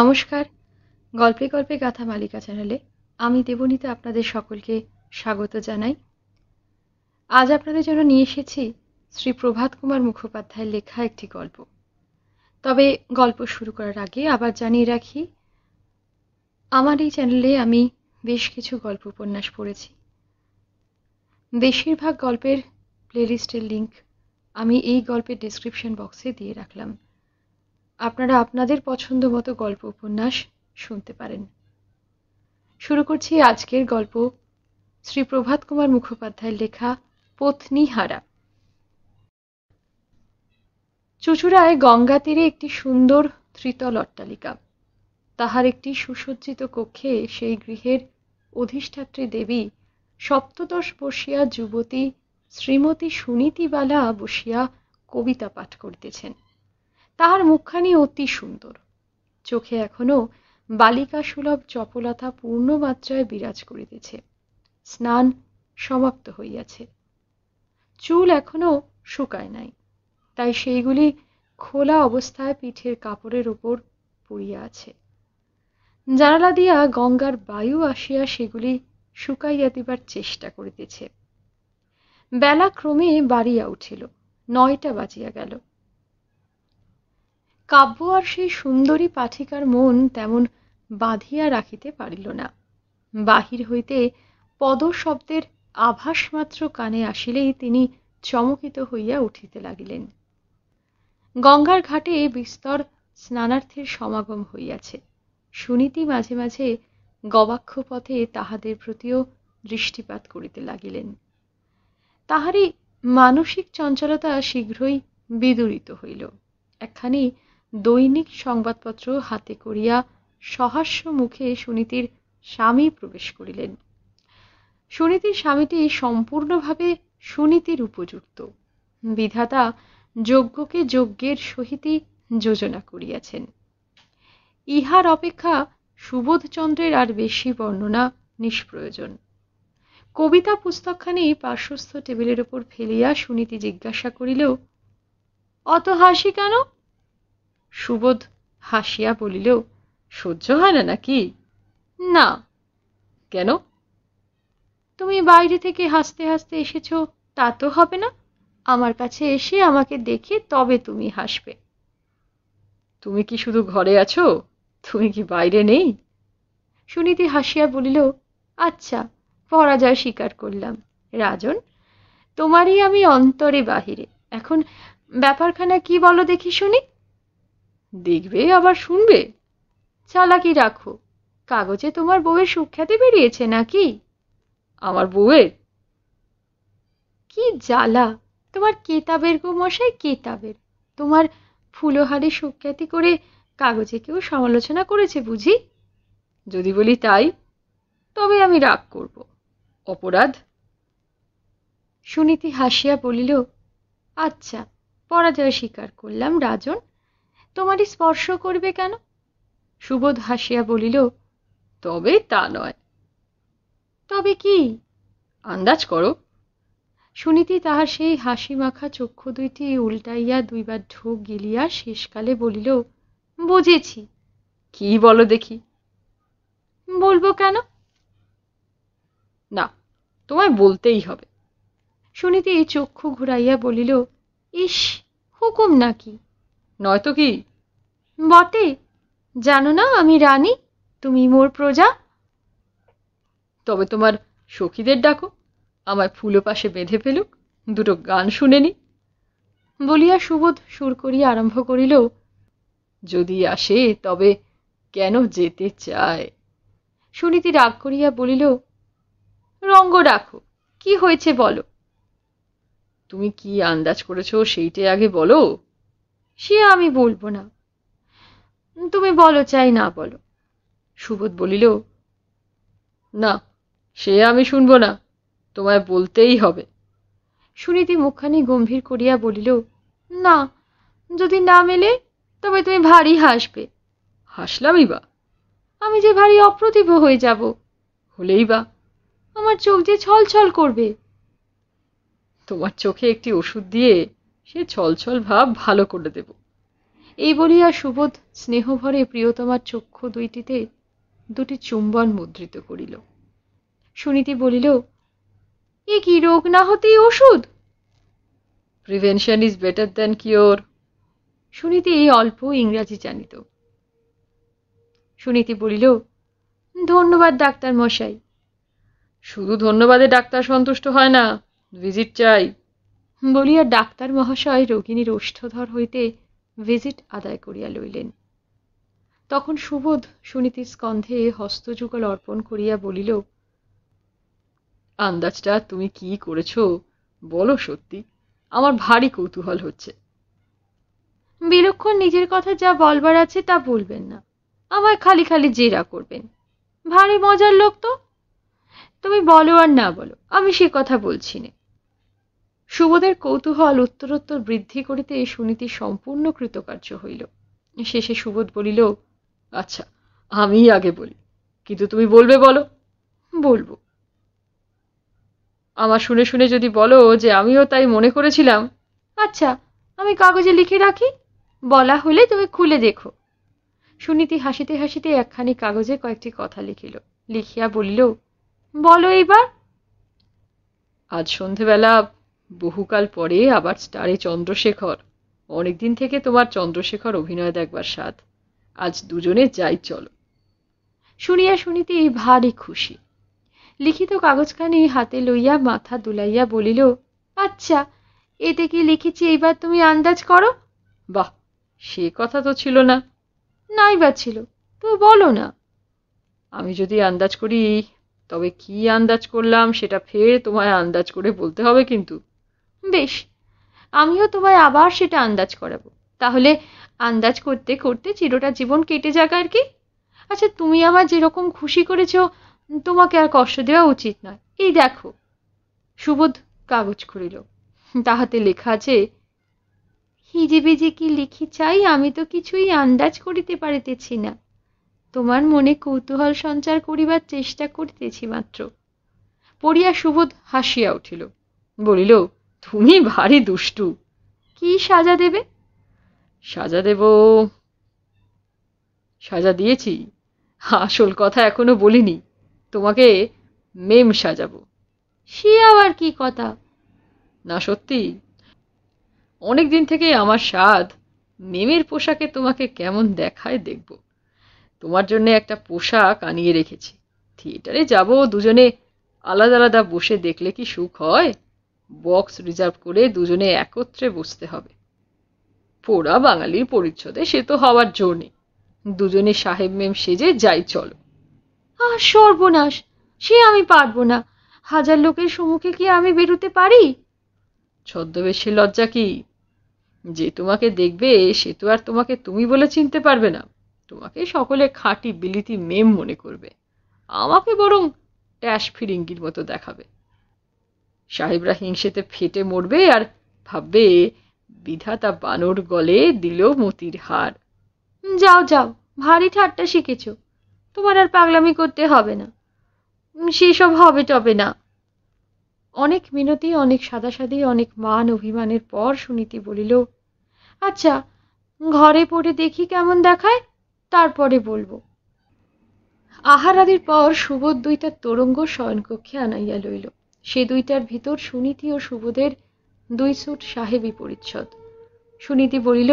নমস্কার গল্পে গল্পে গাথা মালিকা চ্যানেলে আমি দেবনীতে আপনাদের সকলকে স্বাগত জানাই আজ আপনাদের জন্য নিয়ে এসেছি শ্রী প্রভাত কুমার মুখোপাধ্যায়ের লেখা একটি গল্প তবে গল্প শুরু করার আগে আবার জানিয়ে রাখি আমার এই চ্যানেলে আমি বেশ কিছু গল্প উপন্যাস পড়েছি বেশিরভাগ গল্পের প্লেলিস্টের লিঙ্ক আমি এই গল্পের ডিসক্রিপশন বক্সে দিয়ে রাখলাম আপনারা আপনাদের পছন্দ মতো গল্প উপন্যাস শুনতে পারেন শুরু করছি আজকের গল্প শ্রী প্রভাত কুমার মুখোপাধ্যায়ের লেখা পত্নী হারা চুচুড়ায় গঙ্গা তীরে একটি সুন্দর ত্রিতল অট্টালিকা তাহার একটি সুসজ্জিত কক্ষে সেই গৃহের অধিষ্ঠাত্রী দেবী সপ্তদশ বসিয়া যুবতী শ্রীমতী সুনীতিবালা বসিয়া কবিতা পাঠ করিতেছেন তাহার মুখখানি অতি সুন্দর চোখে এখনো বালিকা সুলভ চপলতা পূর্ণ মাত্রায় বিরাজ করিতেছে স্নান সমাপ্ত হইয়াছে চুল এখনো শুকায় নাই তাই সেইগুলি খোলা অবস্থায় পিঠের কাপড়ের উপর পড়িয়া আছে জানালা দিয়া গঙ্গার বায়ু আসিয়া সেগুলি শুকাইয়া দিবার চেষ্টা করিতেছে বেলা ক্রমে বাড়িয়া উঠিল নয়টা বাজিয়া গেল কাব্য আর সেই সুন্দরী পাঠিকার মন তেমন বাঁধিয়া রাখিতে পারিল না বাহির হইতে পদশব্দের আভাস মাত্র কানে আসিলেই তিনি চমকিত হইয়া উঠিতে লাগিলেন গঙ্গার ঘাটে বিস্তর স্নানার্থীর সমাগম হইয়াছে সুনীতি মাঝে মাঝে গবাক্ষ পথে তাহাদের প্রতিও দৃষ্টিপাত করিতে লাগিলেন তাহারই মানসিক চঞ্চলতা শীঘ্রই বিদূরিত হইল একখানি দৈনিক সংবাদপত্র হাতে করিয়া সহাস্য মুখে সুনীতির স্বামী প্রবেশ করিলেন সুনীতির স্বামীটি সম্পূর্ণভাবে সুনীতির উপযুক্ত বিধাতা যজ্ঞকে যজ্ঞের সহিতই যোজনা করিয়াছেন ইহার অপেক্ষা সুবোধচন্দ্রের আর বেশি বর্ণনা নিষ্প্রয়োজন কবিতা পুস্তকখানি পার্শ্বস্থ টেবিলের উপর ফেলিয়া সুনীতি জিজ্ঞাসা করিলেও অত হাসি কেন সুবোধ হাসিয়া বলিল সহ্য হয় না নাকি না কেন তুমি বাইরে থেকে হাসতে হাসতে এসেছো তা তো হবে না আমার কাছে এসে আমাকে দেখে তবে তুমি হাসবে তুমি কি শুধু ঘরে আছো তুমি কি বাইরে নেই সুনীতি হাসিয়া বলিল আচ্ছা পরাজয় স্বীকার করলাম রাজন তোমারই আমি অন্তরে বাহিরে এখন ব্যাপারখানা কি বলো দেখি শুনি দেখবে আবার শুনবে চালাকি রাখো কাগজে তোমার বউয়ের সুখ্যাতি বেরিয়েছে নাকি আমার বউয়ের কি জ্বালা তোমার কেতাবের গো মশাই কেতাবের তোমার ফুলোহারি সুখ্যাতি করে কাগজে কেউ সমালোচনা করেছে বুঝি যদি বলি তাই তবে আমি রাগ করব অপরাধ সুনীতি হাসিয়া বলিল আচ্ছা পরাজয় স্বীকার করলাম রাজন তোমারই স্পর্শ করবে কেন সুবোধ হাসিয়া বলিল তবে তা নয় তবে কি আন্দাজ করো শুনিতে তাহার সেই হাসি মাখা চক্ষু দুইটি উল্টাইয়া দুইবার ঢোক গিলিয়া শেষকালে বলিল বুঝেছি কি বলো দেখি বলবো কেন না তোমায় বলতেই হবে শুনিতে চক্ষু ঘুরাইয়া বলিল ইস হুকুম নাকি নয়তো কি বটে জানো না আমি রানী তুমি মোর প্রজা তবে তোমার সখীদের ডাকো আমায় ফুলো পাশে বেঁধে ফেলুক দুটো গান শুনে নি বলিয়া সুবোধ সুর করিয়া আরম্ভ করিল যদি আসে তবে কেন যেতে চায় সুনীতি রাগ করিয়া বলিল রঙ্গ ডাকো কি হয়েছে বলো তুমি কি আন্দাজ করেছো সেইটে আগে বলো সে আমি বলবো না তুমি বলো চাই না বলো সুবোধ বলিল না সে আমি শুনব না তোমায় বলতেই হবে সুনীতি মুখখানি গম্ভীর করিয়া বলিল না যদি না মেলে তবে তুমি ভারী হাসবে হাসলামই বা আমি যে ভারী অপ্রতিভ হয়ে যাব হলেই বা আমার চোখ যে ছলছল করবে তোমার চোখে একটি ওষুধ দিয়ে সে ছলছল ভাব ভালো করে দেব এই বলিয়া সুবোধ স্নেহভরে প্রিয়তমার চক্ষু দুইটিতে দুটি চুম্বন মুদ্রিত করিল সুনীতি বলিল এ কি রোগ না হতেই ওষুধ prevention is better than cure Suniti এই অল্প ইংরাজি জানিত সুনীতি বলিল ধন্যবাদ ডাক্তার মশাই শুধু ধন্যবাদে ডাক্তার সন্তুষ্ট হয় না ভিজিট চাই বলিয়া ডাক্তার মহাশয় রোগিণীর ওষ্ঠধর হইতে ভিজিট আদায় করিয়া লইলেন তখন সুবোধ সুনীতির স্কন্ধে হস্তযুগল অর্পণ করিয়া বলিল আন্দাজটা তুমি কি করেছ বলো সত্যি আমার ভারী কৌতূহল হচ্ছে বিলক্ষণ নিজের কথা যা বলবার আছে তা বলবেন না আমায় খালি খালি জেরা করবেন ভারী মজার লোক তো তুমি বলো আর না বলো আমি সে কথা বলছি না সুবোধের কৌতূহল উত্তরোত্তর বৃদ্ধি করিতে সুনীতি সম্পূর্ণ কৃতকার্য হইল শেষে সুবোধ বলিল আচ্ছা আমি আগে বলি কিন্তু তুমি বলবে বলো বলবো আমার শুনে শুনে যদি বলো যে আমিও তাই মনে করেছিলাম আচ্ছা আমি কাগজে লিখে রাখি বলা হলে তুমি খুলে দেখো সুনীতি হাসিতে হাসিতে একখানি কাগজে কয়েকটি কথা লিখিল লিখিয়া বলিল বলো এইবার আজ সন্ধেবেলা বহুকাল পরে আবার স্টারে চন্দ্রশেখর অনেকদিন থেকে তোমার চন্দ্রশেখর অভিনয় দেখবার স্বাদ আজ দুজনে যাই চলো শুনিয়া শুনিতে ভারী খুশি লিখিত কাগজখানি হাতে লইয়া মাথা দুলাইয়া বলিল আচ্ছা এতে কি লিখেছি এইবার তুমি আন্দাজ করো বাহ সে কথা তো ছিল না নাই বা ছিল তো বলো না আমি যদি আন্দাজ করি তবে কি আন্দাজ করলাম সেটা ফের তোমায় আন্দাজ করে বলতে হবে কিন্তু বেশ আমিও তোমায় আবার সেটা আন্দাজ করাবো তাহলে আন্দাজ করতে করতে চিরটা জীবন কেটে যাক আর কি আচ্ছা তুমি আমার যেরকম খুশি করেছ তোমাকে আর কষ্ট দেওয়া উচিত নয় এই দেখো সুবোধ কাগজ খুলিল তাহাতে লেখা আছে যে কি লিখি চাই আমি তো কিছুই আন্দাজ করিতে পারিতেছি না তোমার মনে কৌতূহল সঞ্চার করিবার চেষ্টা করিতেছি মাত্র পড়িয়া সুবোধ হাসিয়া উঠিল বলিল তুমি ভারী দুষ্টু কি সাজা দেবে সাজা দেব সাজা দিয়েছি আসল কথা এখনো বলিনি তোমাকে মেম সাজাবো সে আবার কি কথা না সত্যি অনেক দিন থেকে আমার স্বাদ মেমের পোশাকে তোমাকে কেমন দেখায় দেখব তোমার জন্য একটা পোশাক আনিয়ে রেখেছি থিয়েটারে যাব দুজনে আলাদা আলাদা বসে দেখলে কি সুখ হয় বক্স রিজার্ভ করে দুজনে একত্রে বসতে হবে পোড়া বাঙালির পরিচ্ছদে সে তো হওয়ার জোর নেই দুজনে সাহেব মেম সেজে যাই চলো আর সর্বনাশ সে আমি পারবো না হাজার লোকের সম্মুখে কি আমি বেরোতে পারি ছদ্মবেশের লজ্জা কি যে তোমাকে দেখবে সে তো আর তোমাকে তুমি বলে চিনতে পারবে না তোমাকে সকলে খাঁটি বিলিতি মেম মনে করবে আমাকে বরং ট্যাশ ফিরিঙ্গির মতো দেখাবে সাহেবরা হিংসেতে ফেটে মরবে আর ভাববে বিধাতা বানর গলে দিল মতির হার যাও যাও ভারী ঠাট্টা শিখেছ তোমার আর পাগলামি করতে হবে না সেসব হবে টবে না অনেক মিনতি অনেক সাদাসাদি অনেক মান অভিমানের পর সুনীতি বলিল আচ্ছা ঘরে পড়ে দেখি কেমন দেখায় তারপরে বলবো আহারাদির পর সুবোধ দুইটা তরঙ্গ শয়নকক্ষে আনাইয়া লইল সে দুইটার ভিতর সুনীতি ও সুবোধের দুই সুট সাহেবই পরিচ্ছদ সুনীতি বলিল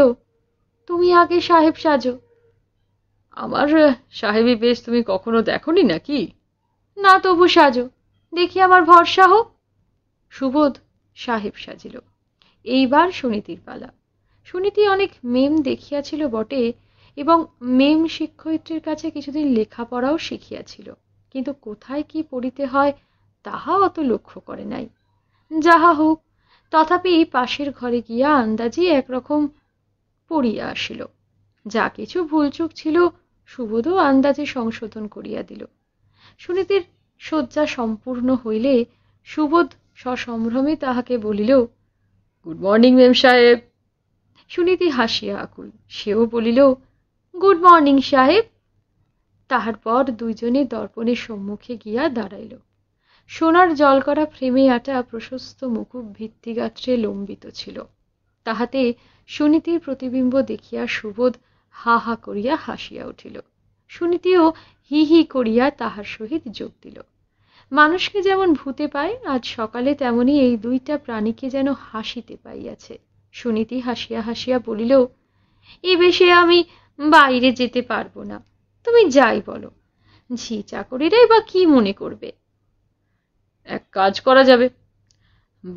তুমি আগে সাহেব সাজো আমার সাহেবি বেশ তুমি কখনো দেখনি নাকি না তবু সাজো দেখি আমার ভরসা হোক সুবোধ সাহেব সাজিল এইবার সুনীতির পালা সুনীতি অনেক মেম দেখিয়াছিল বটে এবং মেম শিক্ষয়িত্রীর কাছে কিছুদিন লেখাপড়াও শিখিয়াছিল কিন্তু কোথায় কি পড়িতে হয় তাহা অত লক্ষ্য করে নাই যাহা হোক তথাপি পাশের ঘরে গিয়া আন্দাজি একরকম পড়িয়া আসিল যা কিছু ভুলচুক ছিল সুবোধও আন্দাজে সংশোধন করিয়া দিল সুনীতির শয্যা সম্পূর্ণ হইলে সুবোধ সসম্ভ্রমে তাহাকে বলিল গুড মর্নিং মেম সাহেব সুনীতি হাসিয়া আকুল সেও বলিল গুড মর্নিং সাহেব তাহার পর দুইজনে দর্পণের সম্মুখে গিয়া দাঁড়াইল সোনার জলকরা ফ্রেমে আটা প্রশস্ত মুকুব ভিত্তিগাত্রে লম্বিত ছিল তাহাতে সুনীতির প্রতিবিম্ব দেখিয়া সুবোধ হা হা করিয়া হাসিয়া উঠিল সুনীতিও হি হি করিয়া তাহার সহিত যোগ দিল মানুষকে যেমন ভূতে পায় আজ সকালে তেমনি এই দুইটা প্রাণীকে যেন হাসিতে পাইয়াছে সুনীতি হাসিয়া হাসিয়া বলিল এ বেশে আমি বাইরে যেতে পারবো না তুমি যাই বলো ঝি চাকরিরাই বা কি মনে করবে এক কাজ করা যাবে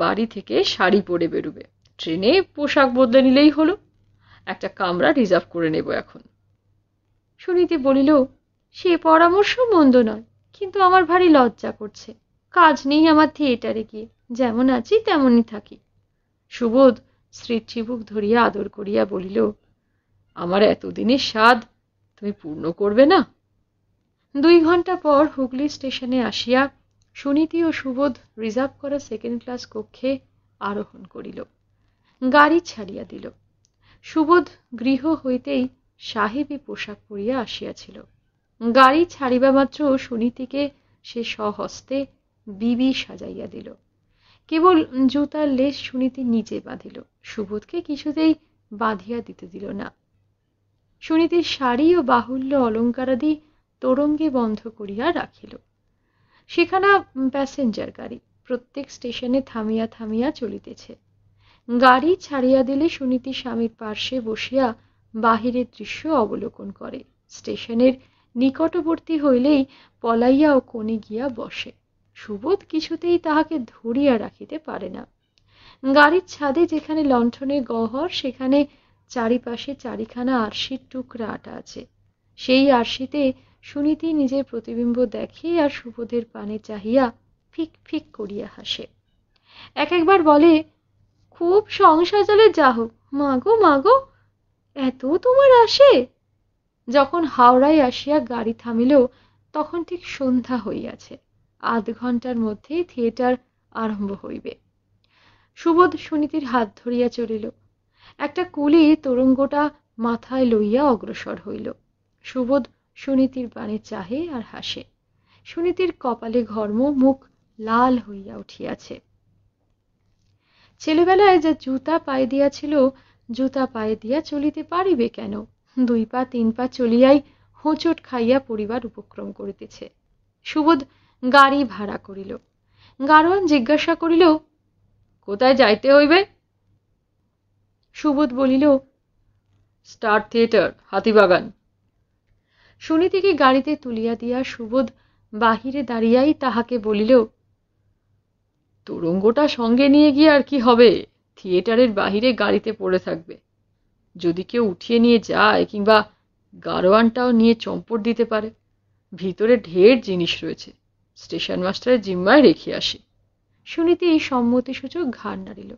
বাড়ি থেকে শাড়ি পরে বেরোবে ট্রেনে পোশাক বদলে নিলেই হলো একটা কামরা রিজার্ভ করে নেব এখন সুনীতি বলিল সে পরামর্শ মন্দ নয় কিন্তু আমার ভারী লজ্জা করছে কাজ নেই আমার থিয়েটারে গিয়ে যেমন আছি তেমনই থাকি সুবোধ স্ত্রীর চিবুক ধরিয়া আদর করিয়া বলিল আমার এতদিনের স্বাদ তুমি পূর্ণ করবে না দুই ঘন্টা পর হুগলি স্টেশনে আসিয়া সুনীতি ও সুবোধ রিজার্ভ করা সেকেন্ড ক্লাস কক্ষে আরোহণ করিল গাড়ি ছাড়িয়া দিল সুবোধ গৃহ হইতেই সাহেবী পোশাক পরিয়া আসিয়াছিল গাড়ি ছাড়িবা মাত্র সুনীতিকে সে সহস্তে বিবি সাজাইয়া দিল কেবল জুতার লেস সুনীতি নিজে বাঁধিল সুবোধকে কিছুতেই বাঁধিয়া দিতে দিল না সুনীতির শাড়ি ও বাহুল্য অলঙ্কারাদি তরঙ্গে বন্ধ করিয়া রাখিল সেখানা প্যাসেঞ্জার গাড়ি প্রত্যেক স্টেশনে থামিয়া থামিয়া চলিতেছে গাড়ি ছাড়িয়া দিলে সুনীতি স্বামীর পার্শ্বে বসিয়া বাহিরের দৃশ্য অবলোকন করে স্টেশনের নিকটবর্তী হইলেই পলাইয়া ও কনে গিয়া বসে সুবোধ কিছুতেই তাহাকে ধরিয়া রাখিতে পারে না গাড়ির ছাদে যেখানে লণ্ঠনের গহ্বর সেখানে চারিপাশে চারিখানা আরশির টুকরা আটা আছে সেই আরশিতে সুনীতি নিজের প্রতিবিম্ব দেখে আর সুবোধের পানে চাহিয়া ফিক ফিক করিয়া হাসে এক একবার বলে খুব সংসার জলে যা হোক মাগো মাগো এত তোমার আসে যখন হাওড়ায় আসিয়া গাড়ি থামিল তখন ঠিক সন্ধ্যা হইয়াছে আধ ঘন্টার মধ্যেই থিয়েটার আরম্ভ হইবে সুবোধ সুনীতির হাত ধরিয়া চলিল একটা কুলি তরঙ্গটা মাথায় লইয়া অগ্রসর হইল সুবোধ সুনীতির পানে চাহে আর হাসে সুনীতির কপালে ঘর্ম মুখ লাল হইয়া উঠিয়াছে ছেলেবেলায় যা জুতা পায়ে দিয়াছিল জুতা পায়ে দিয়া চলিতে পারিবে কেন দুই পা তিন পা চলিয়াই হোঁচট খাইয়া পরিবার উপক্রম করিতেছে সুবোধ গাড়ি ভাড়া করিল গারোয়ান জিজ্ঞাসা করিল কোথায় যাইতে হইবে সুবোধ বলিল স্টার থিয়েটার হাতিবাগান সুনীতিকে গাড়িতে তুলিয়া দিয়া সুবোধ বাহিরে দাঁড়িয়াই তাহাকে বলিল তুরঙ্গটা সঙ্গে নিয়ে গিয়ে আর কি হবে থিয়েটারের বাহিরে গাড়িতে পড়ে থাকবে যদি কেউ উঠিয়ে নিয়ে যায় কিংবা গারোয়ানটাও নিয়ে চম্পট দিতে পারে ভিতরে ঢের জিনিস রয়েছে স্টেশন মাস্টারের জিম্মায় রেখে আসি শুনিতে এই সম্মতিসূচক ঘাড় নাড়িল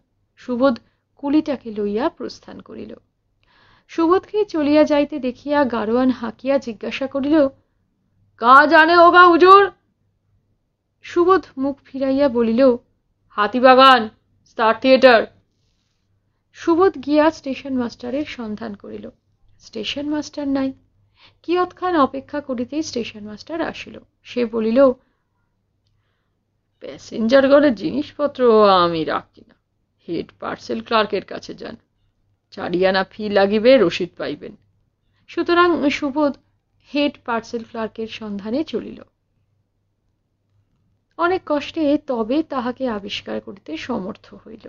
সুবোধ কুলিটাকে লইয়া প্রস্থান করিল সুবোধকে চলিয়া যাইতে দেখিয়া গারোয়ান হাঁকিয়া জিজ্ঞাসা করিল কা জানে ও বা সুবোধ মুখ ফিরাইয়া বলিল হাতিবাগান স্টার থিয়েটার সুবোধ গিয়া স্টেশন মাস্টারের সন্ধান করিল স্টেশন মাস্টার নাই কিয়ৎক্ষণ অপেক্ষা করিতেই স্টেশন মাস্টার আসিল সে বলিল প্যাসেঞ্জার ঘরে জিনিসপত্র আমি রাখি না হেড পার্সেল ক্লার্কের কাছে যান চারিয়ানা ফি লাগিবে রসিদ পাইবেন সুতরাং সুবোধ হেড পার্সেল ক্লার্কের সন্ধানে চলিল অনেক কষ্টে তবে তাহাকে আবিষ্কার করিতে সমর্থ হইল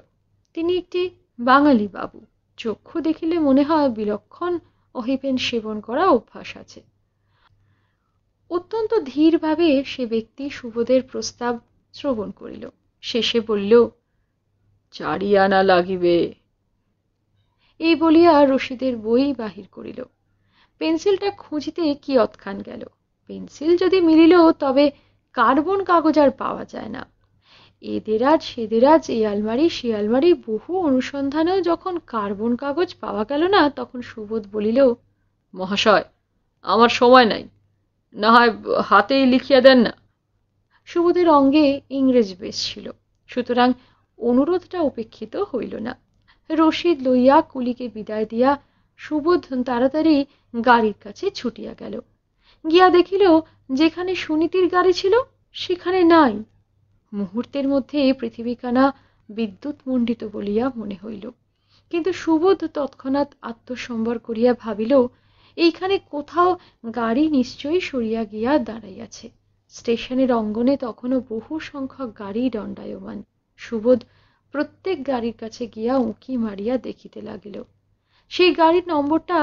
তিনি একটি বাঙালি বাবু চক্ষু দেখিলে মনে হয় বিলক্ষণ অহিপেন সেবন করা অভ্যাস আছে অত্যন্ত ধীরভাবে সে ব্যক্তি সুবোধের প্রস্তাব শ্রবণ করিল শেষে বলল চারিয়ানা লাগিবে এই বলিয়া রশিদের বই বাহির করিল পেন্সিলটা খুঁজিতে অৎখান গেল পেন্সিল যদি মিলিল তবে কার্বন কাগজ আর পাওয়া যায় না এদের আজ সেদের আজ এই আলমারি সে আলমারি বহু অনুসন্ধানেও যখন কার্বন কাগজ পাওয়া গেল না তখন সুবোধ বলিল মহাশয় আমার সময় নাই না হয় হাতেই লিখিয়া দেন না সুবোধের অঙ্গে ইংরেজ বেশ ছিল সুতরাং অনুরোধটা উপেক্ষিত হইল না রশিদ লইয়া কুলিকে বিদায় দিয়া সুবোধ তাড়াতাড়ি গাড়ির কাছে ছুটিয়া গেল গিয়া দেখিল যেখানে সুনীতির গাড়ি ছিল সেখানে নাই মুহূর্তের মধ্যে পৃথিবীখানা বিদ্যুৎ মণ্ডিত বলিয়া মনে হইল কিন্তু সুবোধ তৎক্ষণাৎ আত্মসম্বর করিয়া ভাবিল এইখানে কোথাও গাড়ি নিশ্চয়ই সরিয়া গিয়া দাঁড়াইয়াছে স্টেশনের অঙ্গনে তখনও বহু সংখ্যক গাড়ি দণ্ডায়মান সুবোধ প্রত্যেক গাড়ির কাছে গিয়া উঁকি মারিয়া দেখিতে লাগিল সেই গাড়ির নম্বরটা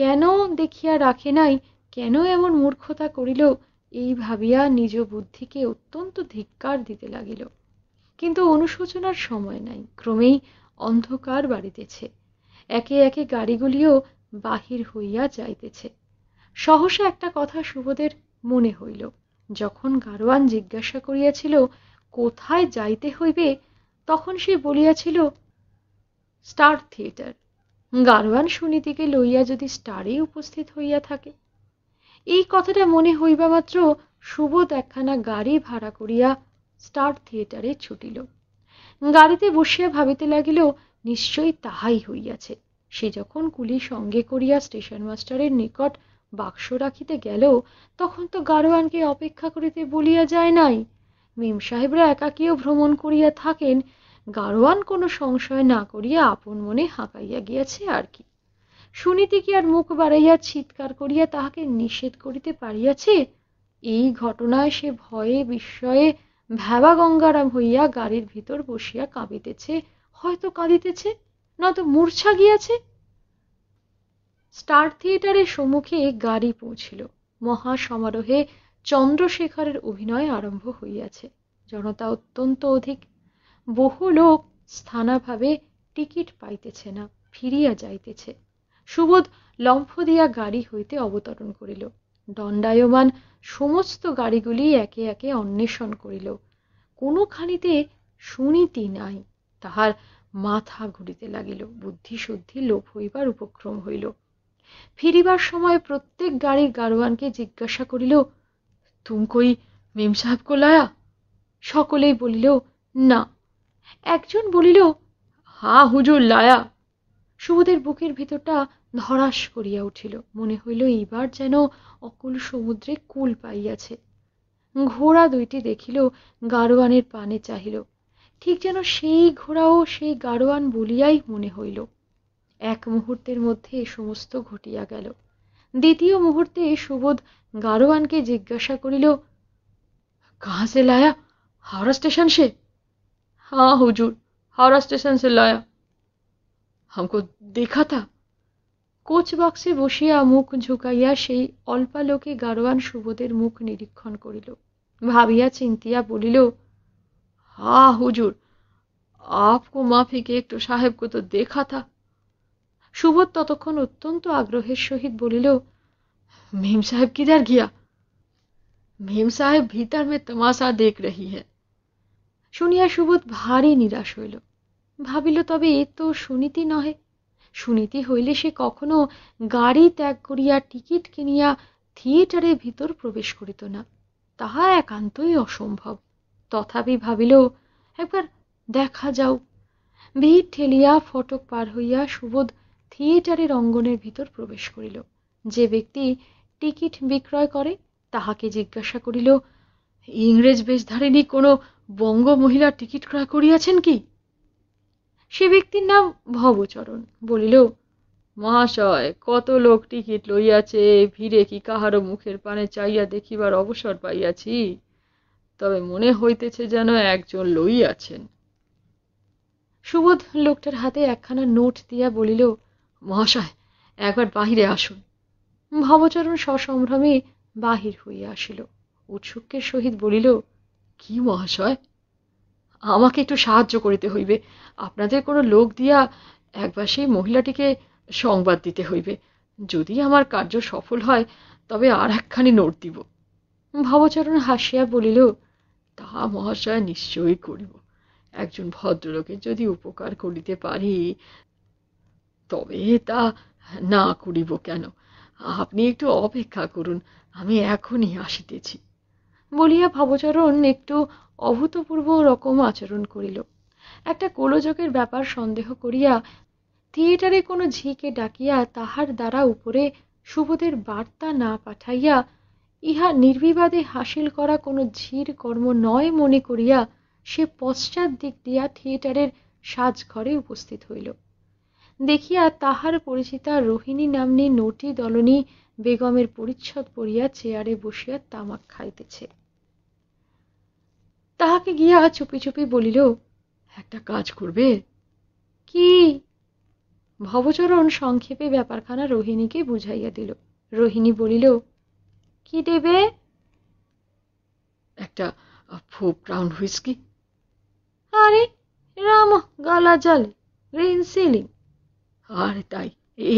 কেন দেখিয়া রাখে নাই কেন এমন মূর্খতা করিল এই ভাবিয়া নিজ বুদ্ধিকে অত্যন্ত ধিক্কার দিতে লাগিল কিন্তু অনুশোচনার সময় নাই ক্রমেই অন্ধকার বাড়িতেছে একে একে গাড়িগুলিও বাহির হইয়া যাইতেছে সহসা একটা কথা শুভদের মনে হইল যখন গারোয়ান জিজ্ঞাসা করিয়াছিল কোথায় যাইতে হইবে তখন সে বলিয়াছিল স্টার থিয়েটার গারোয়ান সুনীতিকে লইয়া যদি স্টারেই উপস্থিত হইয়া থাকে এই কথাটা মনে হইবা মাত্র সুবোধ একখানা গাড়ি ভাড়া করিয়া স্টার থিয়েটারে ছুটিল গাড়িতে বসিয়া ভাবিতে লাগিল নিশ্চয়ই তাহাই হইয়াছে সে যখন কুলি সঙ্গে করিয়া স্টেশন মাস্টারের নিকট বাক্স রাখিতে গেল তখন তো গারোয়ানকে অপেক্ষা করিতে বলিয়া যায় নাই মেম সাহেবরা একাকীও ভ্রমণ করিয়া থাকেন গারোয়ান কোনো সংশয় না করিয়া আপন মনে হাঁকাইয়া গিয়াছে আর কি শুনিতে কি আর মুখ বাড়াইয়া চিৎকার করিয়া তাহাকে নিষেধ করিতে পারিয়াছে এই ঘটনায় সে ভয়ে বিস্ময়ে ভ্যাবা গঙ্গারাম হইয়া গাড়ির ভিতর বসিয়া কাঁপিতেছে হয়তো কাঁদিতেছে না তো মূর্ছা গিয়াছে স্টার থিয়েটারের সম্মুখে গাড়ি পৌঁছিল মহা সমারোহে চন্দ্রশেখরের অভিনয় আরম্ভ হইয়াছে জনতা অত্যন্ত অধিক বহু লোক স্থানাভাবে টিকিট পাইতেছে না ফিরিয়া যাইতেছে সুবোধ লম্ফ দিয়া গাড়ি হইতে অবতরণ করিল দণ্ডায়মান সমস্ত গাড়িগুলি একে একে অন্বেষণ করিল কোনোখানিতে শুনিতি নাই তাহার মাথা ঘুরিতে লাগিল বুদ্ধিশুদ্ধি লোভ হইবার উপক্রম হইল ফিরিবার সময় প্রত্যেক গাড়ির গাড়োয়ানকে জিজ্ঞাসা করিল তুম কই মেম সাহেব কোলায়া সকলেই বলিল না একজন বলিল হা হুজুর লায়া সুবোধের বুকের ভিতরটা ধরাস করিয়া উঠিল মনে হইল এইবার যেন অকুল সমুদ্রে কুল পাইয়াছে ঘোড়া দুইটি দেখিল গারোয়ানের পানে চাহিল ঠিক যেন সেই ঘোড়াও সেই গারোয়ান বলিয়াই মনে হইল এক মুহূর্তের মধ্যে সমস্ত ঘটিয়া গেল দ্বিতীয় মুহূর্তে সুবোধ গারোয়ানকে জিজ্ঞাসা করিল কাহা সে লায়া হাওড়া স্টেশন সে হা হ্যাঁ হুজুর হাওড়া স্টেশন সে লায়া हमको দেখা থা কোচ বক্সে বসিয়া মুখ ঝুঁকাইয়া সেই অল্পালোকে গারোয়ান সুবোধের মুখ নিরীক্ষণ করিল ভাবিয়া চিন্তিয়া বলিল হা হ্যাঁ হুজুর আপকো মাফিকে একটু সাহেবকে তো দেখা থা সুবোধ ততক্ষণ অত্যন্ত আগ্রহের সহিত বলিল মেম সাহেব কি দার গিয়া মেম সাহেব ভিতর মে তমাশা দেখ রহি হ্যাঁ শুনিয়া সুবোধ ভারী নিরাশ হইল ভাবিল তবে এ তো সুনীতি নহে সুনীতি হইলে সে কখনো গাড়ি ত্যাগ করিয়া টিকিট কিনিয়া থিয়েটারে ভিতর প্রবেশ করিত না তাহা একান্তই অসম্ভব তথাপি ভাবিল একবার দেখা যাও ভিড় ঠেলিয়া ফটক পার হইয়া সুবোধ থিয়েটারের অঙ্গনের ভিতর প্রবেশ করিল যে ব্যক্তি টিকিট বিক্রয় করে তাহাকে জিজ্ঞাসা করিল ইংরেজ বেশধারিণী কোনো বঙ্গ মহিলা টিকিট ক্রয় করিয়াছেন কি সে ব্যক্তির নাম ভবচরণ বলিল মহাশয় কত লোক টিকিট লইয়াছে ভিড়ে কি কাহারও মুখের পানে চাইয়া দেখিবার অবসর পাইয়াছি তবে মনে হইতেছে যেন একজন লইয়াছেন সুবোধ লোকটার হাতে একখানা নোট দিয়া বলিল মহাশয় একবার বাহিরে আসুন ভবচরণ সসম্ভ্রমে বাহির হইয়া আসিল উৎসুকের সহিত বলিল কি মহাশয় আমাকে একটু সাহায্য করিতে হইবে আপনাদের কোনো লোক দিয়া একবার সেই মহিলাটিকে সংবাদ দিতে হইবে যদি আমার কার্য সফল হয় তবে আর একখানি নোট দিব ভবচরণ হাসিয়া বলিল তা মহাশয় নিশ্চয়ই করিব একজন ভদ্রলোকের যদি উপকার করিতে পারি তবে তা না করিব কেন আপনি একটু অপেক্ষা করুন আমি এখনই আসিতেছি বলিয়া ভবচরণ একটু অভূতপূর্ব রকম আচরণ করিল একটা কোলোযোগের ব্যাপার সন্দেহ করিয়া থিয়েটারে কোনো ঝিকে ডাকিয়া তাহার দ্বারা উপরে সুবোধের বার্তা না পাঠাইয়া ইহা নির্বিবাদে হাসিল করা কোনো ঝির কর্ম নয় মনে করিয়া সে পশ্চাৎ দিক দিয়া থিয়েটারের সাজঘরে উপস্থিত হইল দেখিয়া তাহার পরিচিতা রোহিণী নামনি নটি দলনী বেগমের পরিচ্ছদ পড়িয়া চেয়ারে বসিয়া তামাক খাইতেছে তাহাকে গিয়া চুপি চুপি বলিল একটা কাজ করবে কি ভবচরণ সংক্ষেপে ব্যাপারখানা রোহিণীকে বুঝাইয়া দিল রোহিণী বলিল কি দেবে একটা ফোপ রাউন্ড হুইস্কি আরে রাম গালা জল গ্রিন সিলিং আর তাই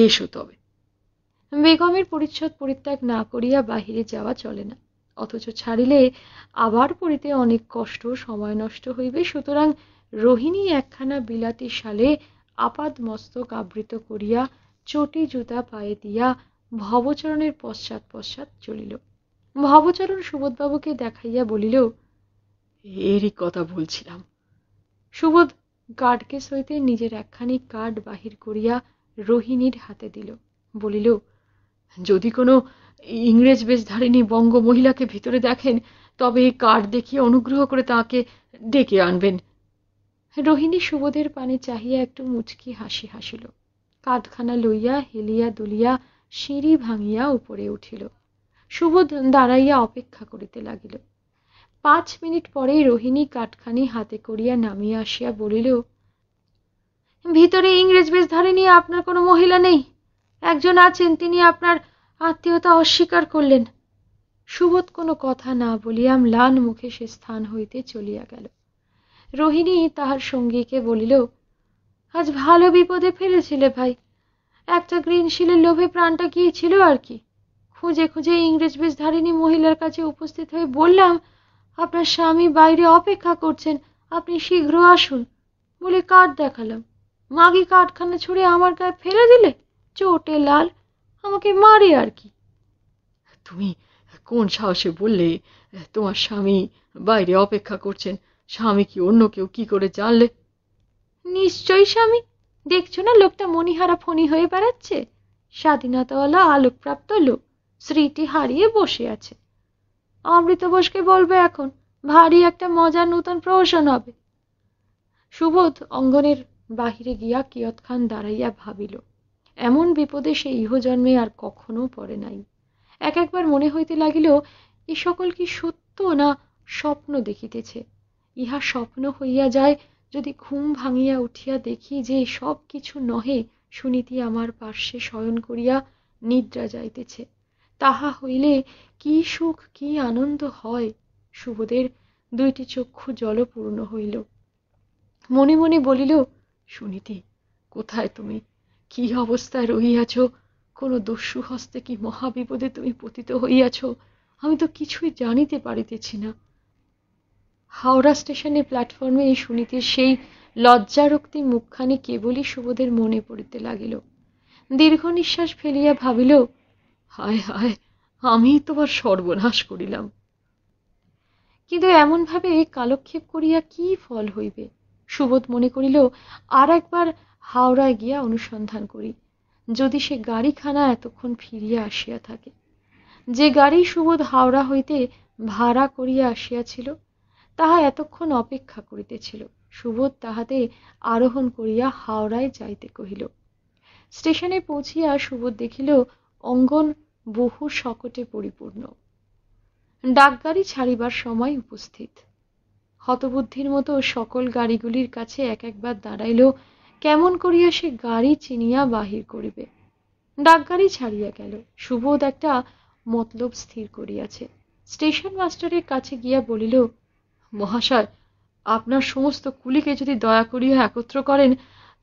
এসো তবে বেগমের পরিচ্ছদ পরিত্যাগ না করিয়া বাহিরে যাওয়া চলে না অথচ ছাড়িলে আবার পড়িতে অনেক কষ্ট সময় নষ্ট হইবে সুতরাং রোহিণী একখানা বিলাতি শালে আপাদ মস্তক আবৃত করিয়া চটি জুতা পায়ে দিয়া ভবচরণের পশ্চাৎ পশ্চাৎ চলিল ভবচরণ সুবোধবাবুকে দেখাইয়া বলিল এরই কথা বলছিলাম সুবোধ গার্ডকে সইতে নিজের একখানি কার্ড বাহির করিয়া রোহিণীর হাতে দিল বলিল যদি কোনো ইংরেজ বেশধারিণী বঙ্গ মহিলাকে ভিতরে দেখেন তবে এই কার্ড দেখিয়ে অনুগ্রহ করে তাকে ডেকে আনবেন রোহিণী সুবোধের পানে চাহিয়া একটু মুচকি হাসি হাসিল কাঁধখানা লইয়া হেলিয়া দুলিয়া সিঁড়ি ভাঙিয়া উপরে উঠিল সুবোধ দাঁড়াইয়া অপেক্ষা করিতে লাগিল পাঁচ মিনিট পরেই রোহিণী কাঠখানি হাতে করিয়া নামিয়া আসিয়া বলিল ভিতরে ইংরেজ বেশ নিয়ে আপনার কোনো মহিলা নেই একজন আছেন তিনি আপনার আত্মীয়তা অস্বীকার করলেন সুবোধ কোনো কথা না বলিয়া ম্লান মুখে সে স্থান হইতে চলিয়া গেল রোহিণী তাহার সঙ্গীকে বলিল আজ ভালো বিপদে ফেলেছিলে ভাই একটা গ্রিনশিলের লোভে প্রাণটা গিয়েছিল আর কি খুঁজে খুঁজে ইংরেজ ধারিনী মহিলার কাছে উপস্থিত হয়ে বললাম আপনার স্বামী বাইরে অপেক্ষা করছেন আপনি শীঘ্র আসুন বলে কাঠ দেখালাম মাগি কাঠখানা ছুঁড়ে আমার গায়ে ফেলে দিলে চোটে লাল আমাকে মারে আর কি তুমি কোন সাহসে বললে তোমার স্বামী বাইরে অপেক্ষা করছেন স্বামী কি অন্য কেউ কি করে জানলে নিশ্চয়ই স্বামী দেখছো না লোকটা মণিহারা ফণি হয়ে বেড়াচ্ছে স্বাধীনতাওয়ালা আলোকপ্রাপ্ত লোক স্মৃতি হারিয়ে বসে আছে অমৃত বোসকে বলবে এখন ভারী একটা মজার নূতন প্রহসন হবে সুবোধ অঙ্গনের বাহিরে গিয়া খান দাঁড়াইয়া ভাবিল এমন বিপদে সে ইহজন্মে আর কখনো পড়ে নাই এক একবার মনে হইতে লাগিল এ সকল কি সত্য না স্বপ্ন দেখিতেছে ইহা স্বপ্ন হইয়া যায় যদি ঘুম ভাঙিয়া উঠিয়া দেখি যে সব কিছু নহে শুনিতি আমার পার্শ্বে শয়ন করিয়া নিদ্রা যাইতেছে তাহা হইলে কি সুখ কি আনন্দ হয় শুভদের দুইটি চক্ষু জলপূর্ণ হইল মনে মনে বলিল শুনিতে কোথায় তুমি কি অবস্থায় রহিয়াছ কোন দস্যু হস্তে কি মহাবিপদে তুমি পতিত হইয়াছ আমি তো কিছুই জানিতে পারিতেছি না হাওড়া স্টেশনে প্ল্যাটফর্মে এই সুনীতির সেই লজ্জারক্তি মুখখানি কেবলই শুভদের মনে পড়িতে লাগিল দীর্ঘ নিঃশ্বাস ফেলিয়া ভাবিল হায় হায় আমি তোমার সর্বনাশ করিলাম কিন্তু এমনভাবে কালক্ষেপ করিয়া কি ফল হইবে সুবোধ মনে করিল আর একবার হাওড়ায় গিয়া অনুসন্ধান করি যদি সে গাড়িখানা এতক্ষণ ফিরিয়া আসিয়া থাকে যে গাড়ি সুবোধ হাওড়া হইতে ভাড়া করিয়া আসিয়াছিল তাহা এতক্ষণ অপেক্ষা করিতেছিল সুবোধ তাহাতে আরোহণ করিয়া হাওড়ায় যাইতে কহিল স্টেশনে পৌঁছিয়া সুবোধ দেখিল অঙ্গন বহু শকটে পরিপূর্ণ ডাকগাড়ি ছাড়িবার সময় উপস্থিত হতবুদ্ধির মতো সকল গাড়িগুলির কাছে এক একবার দাঁড়াইল কেমন করিয়া সে গাড়ি চিনিয়া বাহির করিবে ডাকগাড়ি ছাড়িয়া গেল সুবোধ একটা মতলব স্থির করিয়াছে স্টেশন মাস্টারের কাছে গিয়া বলিল মহাশয় আপনার সমস্ত কুলিকে যদি দয়া করিয়া একত্র করেন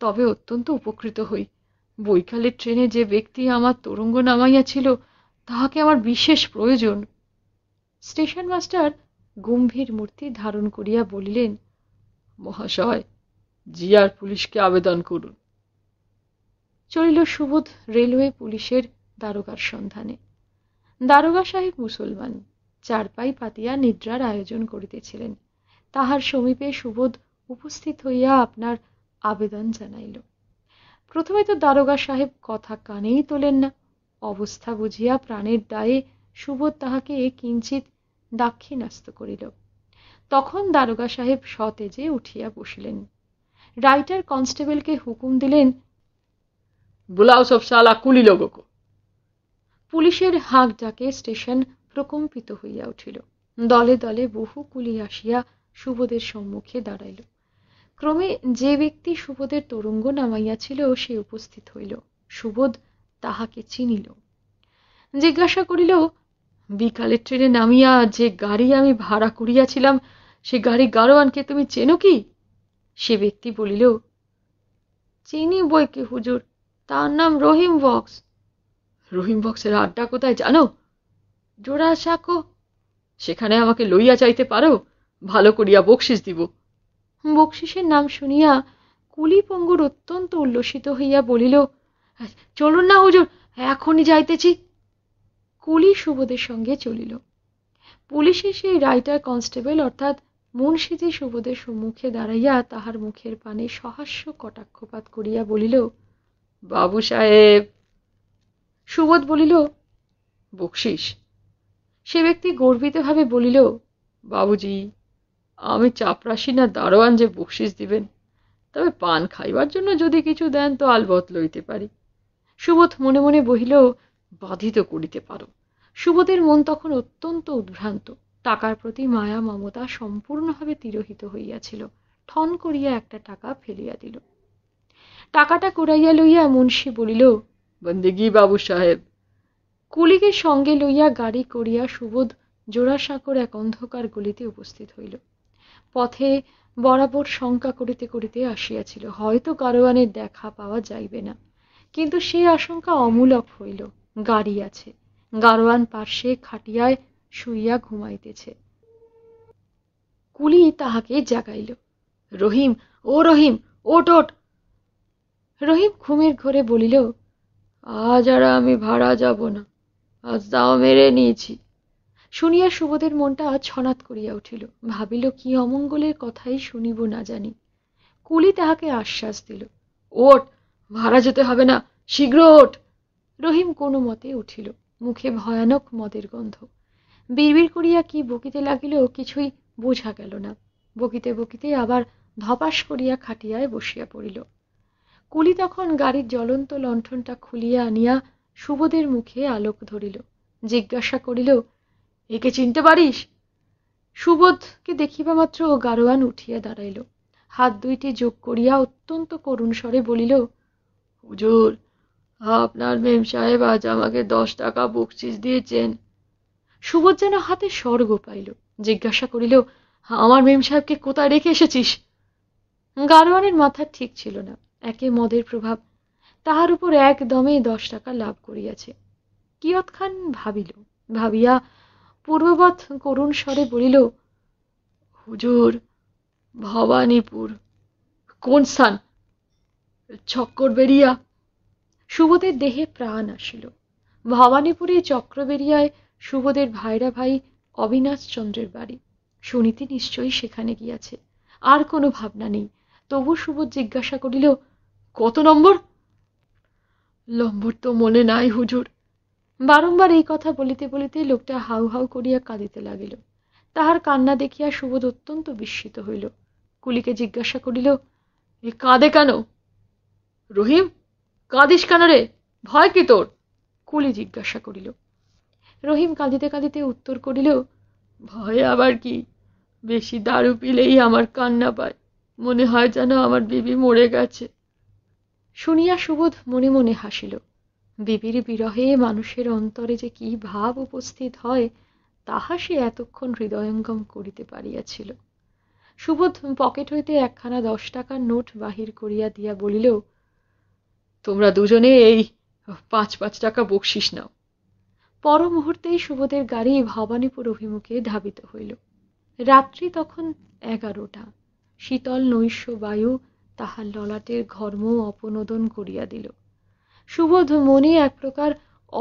তবে অত্যন্ত উপকৃত হই বৈকালের ট্রেনে যে ব্যক্তি আমার তরঙ্গ নামাইয়াছিল তাহাকে আমার বিশেষ প্রয়োজন স্টেশন মাস্টার গম্ভীর মূর্তি ধারণ করিয়া বলিলেন মহাশয় জিয়ার পুলিশকে আবেদন করুন চলিল সুবোধ রেলওয়ে পুলিশের দারোগার সন্ধানে দারোগা সাহেব মুসলমান চারপাই পাতিয়া নিদ্রার আয়োজন করিতেছিলেন তাহার সমীপে সুবোধ উপস্থিত হইয়া আপনার আবেদন জানাইল প্রথমে তো দারোগা সাহেব কথা কানেই তোলেন না অবস্থা বুঝিয়া প্রাণের দায়ে সুবোধ তাহাকে কিঞ্চিত দাক্ষিণাস্ত করিল তখন দারোগা সাহেব সতেজে উঠিয়া বসিলেন রাইটার কনস্টেবলকে হুকুম দিলেন বুলাও সব সালা কুলি লোকো পুলিশের হাঁক ডাকে স্টেশন প্রকম্পিত হইয়া উঠিল দলে দলে বহু কুলি আসিয়া সুবোধের সম্মুখে দাঁড়াইল ক্রমে যে ব্যক্তি সুবোধের তরঙ্গ নামাইয়াছিল সে উপস্থিত হইল সুবোধ তাহাকে চিনিল জিজ্ঞাসা করিল বিকালের ট্রেনে নামিয়া যে গাড়ি আমি ভাড়া করিয়াছিলাম সে গাড়ি গারোয়ানকে তুমি চেনো কি সে ব্যক্তি বলিল চিনি বইকে হুজুর তার নাম রহিম বক্স রহিম বক্সের আড্ডা কোথায় জানো জোড়া সাঁকো সেখানে আমাকে লইয়া যাইতে পারো ভালো করিয়া বকশিস দিব বকশিসের নাম শুনিয়া কুলিপঙ্গুর অত্যন্ত উল্লসিত হইয়া বলিল চলুন না হুজুর এখনই যাইতেছি কুলি শুভদের সঙ্গে চলিল পুলিশে সেই রাইটার কনস্টেবল অর্থাৎ মুন্সিজি শুভদের সম্মুখে দাঁড়াইয়া তাহার মুখের পানে সহাস্য কটাক্ষপাত করিয়া বলিল বাবু সাহেব সুবোধ বলিল বকশিস সে ব্যক্তি গর্বিতভাবে বলিল বাবুজি আমি চাপরাশি না দারোয়ান যে বকশিস দিবেন তবে পান খাইবার জন্য যদি কিছু দেন তো আলবত লইতে পারি সুবোধ মনে মনে বহিল বাধিত করিতে পারো সুবোধের মন তখন অত্যন্ত উদ্ভ্রান্ত টাকার প্রতি মায়া মমতা সম্পূর্ণভাবে তিরোহিত হইয়াছিল ঠন করিয়া একটা টাকা ফেলিয়া দিল টাকাটা করাইয়া লইয়া মুন্সি বলিল বন্দেগি বাবু সাহেব কুলিকে সঙ্গে লইয়া গাড়ি করিয়া সুবোধ জোড়াসাঁকোর এক অন্ধকার গলিতে উপস্থিত হইল পথে বরাবর শঙ্কা করিতে করিতে আসিয়াছিল হয়তো কারোয়ানের দেখা পাওয়া যাইবে না কিন্তু সে আশঙ্কা অমূলক হইল গাড়ি আছে গারোয়ান পার্শ্বে খাটিয়ায় শুইয়া ঘুমাইতেছে কুলি তাহাকে জাগাইল রহিম ও রহিম ওট ওট রহিম ঘুমের ঘরে বলিল আজ আর আমি ভাড়া যাব না আজ দাও মেরে নিয়েছি শুনিয়া সুবোধের মনটা ছনাত করিয়া উঠিল ভাবিল কি অমঙ্গলের কথাই শুনিব না জানি কুলি তাহাকে আশ্বাস দিল ওট ভাড়া যেতে হবে না শীঘ্র ওঠ রহিম কোনো মতে উঠিল মুখে ভয়ানক মদের গন্ধ বিড়বিড় করিয়া কি বকিতে লাগিল কিছুই বোঝা গেল না বকিতে বকিতে আবার ধপাস করিয়া খাটিয়ায় বসিয়া পড়িল কুলি তখন গাড়ির জ্বলন্ত লণ্ঠনটা খুলিয়া আনিয়া শুভদের মুখে আলোক ধরিল জিজ্ঞাসা করিল একে চিনতে পারিস সুবোধকে দেখিবা মাত্র গারোয়ান উঠিয়া দাঁড়াইল হাত দুইটি যোগ করিয়া অত্যন্ত করুণ স্বরে বলিল হুজুর আপনার মেম সাহেব আজ আমাকে দশ টাকা বকশিস দিয়েছেন সুবোধ যেন হাতে স্বর্গ পাইল জিজ্ঞাসা করিল আমার মেম সাহেবকে কোথায় রেখে এসেছিস গারোয়ানের মাথা ঠিক ছিল না একে মদের প্রভাব তাহার উপর একদমে দশ টাকা লাভ করিয়াছে কিয়ৎ খান ভাবিল ভাবিয়া পূর্ববৎ করুণ স্বরে বলিল হুজুর ভবানীপুর কোন স্থান বেরিয়া শুভদের দেহে প্রাণ আসিল ভবানীপুরে বেরিয়ায় শুভদের ভাইরা ভাই অবিনাশচন্দ্রের বাড়ি সুনীতি নিশ্চয়ই সেখানে গিয়াছে আর কোনো ভাবনা নেই তবু সুবোধ জিজ্ঞাসা করিল কত নম্বর নম্বর তো মনে নাই হুজুর বারংবার এই কথা বলিতে বলিতে লোকটা হাউ হাউ করিয়া কাঁদিতে লাগিল তাহার কান্না দেখিয়া সুবোধ অত্যন্ত বিস্মিত হইল কুলিকে জিজ্ঞাসা করিল এ কাঁদে কেন রহিম কাঁদিস কেন রে ভয় কি তোর কুলি জিজ্ঞাসা করিল রহিম কাঁদিতে কাঁদিতে উত্তর করিল ভয় আবার কি বেশি দারু পিলেই আমার কান্না পায় মনে হয় যেন আমার বিবি মরে গেছে শুনিয়া সুবোধ মনে মনে হাসিল বিবির বিরহে মানুষের অন্তরে যে কি ভাব উপস্থিত হয় তাহা সে এতক্ষণ হৃদয়ঙ্গম করিতে পারিয়াছিল সুবোধ পকেট হইতে একখানা দশ টাকার নোট বাহির করিয়া দিয়া বলিল তোমরা দুজনে এই পাঁচ পাঁচ টাকা বকশিস নাও পর মুহূর্তেই শুভদের গাড়ি ভবানীপুর অভিমুখে ধাবিত হইল রাত্রি তখন এগারোটা শীতল নৈশ্য বায়ু তাহার ললাটের ঘর্ম অপনোদন করিয়া দিল সুবোধ মনে এক প্রকার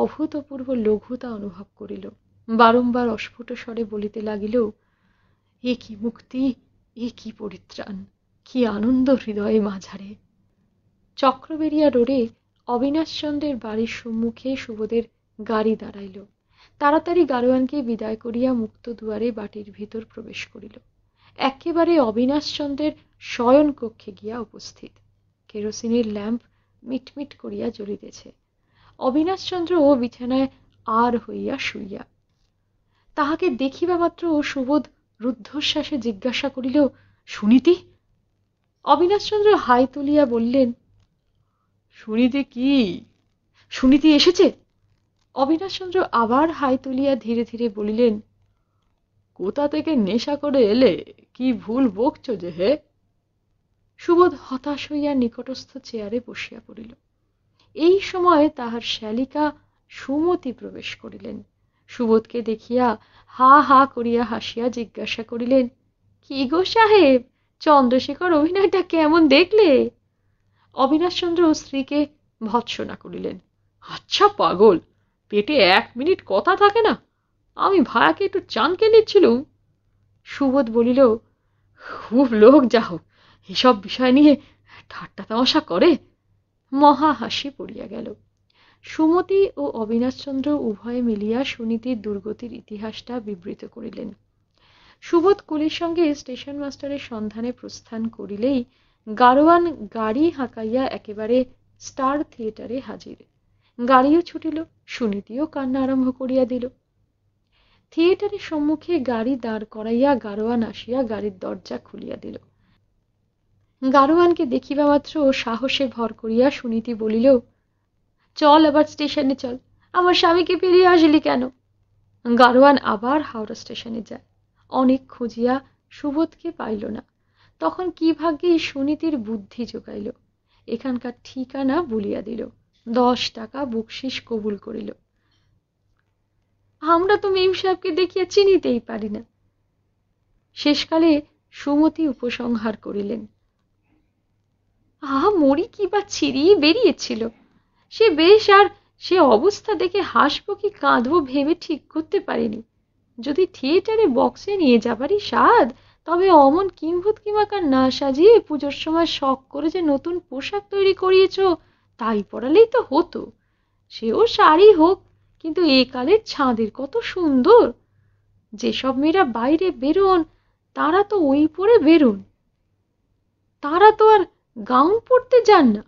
অভূতপূর্ব লঘুতা অনুভব করিল বারংবার অস্ফুট স্বরে বলিতে লাগিল এ কি মুক্তি এ কি পরিত্রাণ কি আনন্দ হৃদয়ে মাঝারে চক্রবেরিয়া রোডে অবিনাশচন্দ্রের বাড়ির সম্মুখে শুভদের গাড়ি দাঁড়াইল তাড়াতাড়ি গাড়োয়ানকে বিদায় করিয়া মুক্ত দুয়ারে বাটির ভিতর প্রবেশ করিল একেবারে অবিনাশচন্দ্রের শয়ন কক্ষে গিয়া উপস্থিত কেরোসিনের ল্যাম্প মিটমিট করিয়া জ্বলিতেছে অবিনাশচন্দ্র ও বিছানায় আর হইয়া শুইয়া তাহাকে দেখিবা মাত্র সুবোধ রুদ্ধশ্বাসে জিজ্ঞাসা করিল শুনিতি অবিনাশচন্দ্র হাই তুলিয়া বললেন শুনিতে কি শুনিতে এসেছে অবিনাশচন্দ্র আবার হাই তুলিয়া ধীরে ধীরে বলিলেন কোথা থেকে নেশা করে এলে কি ভুল বকছ যে হে সুবোধ হতাশ হইয়া নিকটস্থ চেয়ারে বসিয়া পড়িল এই সময় তাহার শ্যালিকা সুমতি প্রবেশ করিলেন সুবোধকে দেখিয়া হা হা করিয়া হাসিয়া জিজ্ঞাসা করিলেন কি গো সাহেব চন্দ্রশেখর অভিনয়টা কেমন দেখলে অবিনাশচন্দ্র স্ত্রীকে ভৎসনা করিলেন আচ্ছা পাগল পেটে এক মিনিট কথা থাকে না আমি ভায়াকে একটু চানকে নিচ্ছিলুম সুবোধ বলিল খুব লোক যা হোক এসব বিষয় নিয়ে ঠাট্টা তামাশা করে মহা হাসি পড়িয়া গেল সুমতি ও অবিনাশচন্দ্র উভয়ে মিলিয়া সুনীতির দুর্গতির ইতিহাসটা বিবৃত করিলেন সুবোধ কুলির সঙ্গে স্টেশন মাস্টারের সন্ধানে প্রস্থান করিলেই গারোয়ান গাড়ি হাঁকাইয়া একেবারে স্টার থিয়েটারে হাজির গাড়িও ছুটিল সুনীতিও কান্না আরম্ভ করিয়া দিল থিয়েটারের সম্মুখে গাড়ি দাঁড় করাইয়া গারোয়ান আসিয়া গাড়ির দরজা খুলিয়া দিল গারোয়ানকে দেখিবা মাত্র সাহসে ভর করিয়া সুনীতি বলিল চল আবার স্টেশনে চল আমার স্বামীকে ফিরিয়ে আসলি কেন গারোয়ান আবার হাওড়া স্টেশনে যায় অনেক খুঁজিয়া সুবোধকে পাইল না তখন কি ভাগ্যে সুনীতির বুদ্ধি জোগাইল এখানকার ঠিকানা বলিয়া দিল দশ টাকা বকশিস কবুল করিল আমরা তো মেম সাহেবকে দেখিয়া চিনিতেই পারি না শেষকালে সুমতি উপসংহার করিলেন আহ মরি কি বা ছিঁড়িয়ে বেরিয়েছিল সে বেশ আর সে অবস্থা দেখে হাসব কি কাঁদব ভেবে ঠিক করতে পারিনি যদি থিয়েটারে বক্সে নিয়ে যাবারই স্বাদ তবে অমন কিম্ভূত কিমাকার না সাজিয়ে পুজোর সময় শখ করে যে নতুন পোশাক তৈরি করিয়েছ তাই পরালেই তো হতো সেও শাড়ি হোক কিন্তু এ কালের ছাঁদের কত সুন্দর যেসব মেয়েরা বাইরে বেরোন তারা তো ওই পরে বেরোন তারা তো আর গাউন পরতে যান না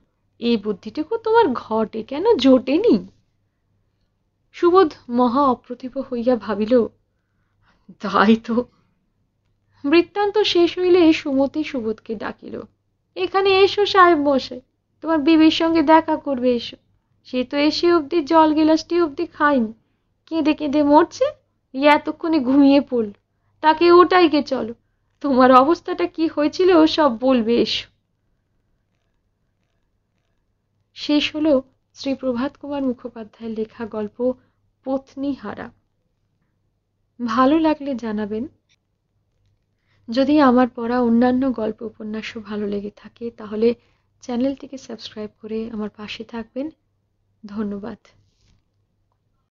এই বুদ্ধিটুকু তোমার ঘটে কেন জোটেনি সুবোধ মহা অপ্রতিভ হইয়া ভাবিল তাই তো বৃত্তান্ত শেষ হইলে সুমতি সুবোধকে ডাকিল এখানে এসো সাহেব বসে তোমার বিবির সঙ্গে দেখা করবে এসো সে তো এসে অবধি জল গিলাসটি অবধি খায়নি কেঁদে কেঁদে মরছে এতক্ষণে ঘুমিয়ে পড়ল তাকে ওটাই গে চলো তোমার অবস্থাটা কি হয়েছিল সব বলবে এসো শেষ হলো শ্রী প্রভাত কুমার মুখোপাধ্যায়ের লেখা গল্প পত্নী হারা ভালো লাগলে জানাবেন যদি আমার পড়া অন্যান্য গল্প উপন্যাসও ভালো লেগে থাকে তাহলে চ্যানেলটিকে সাবস্ক্রাইব করে আমার পাশে থাকবেন ধন্যবাদ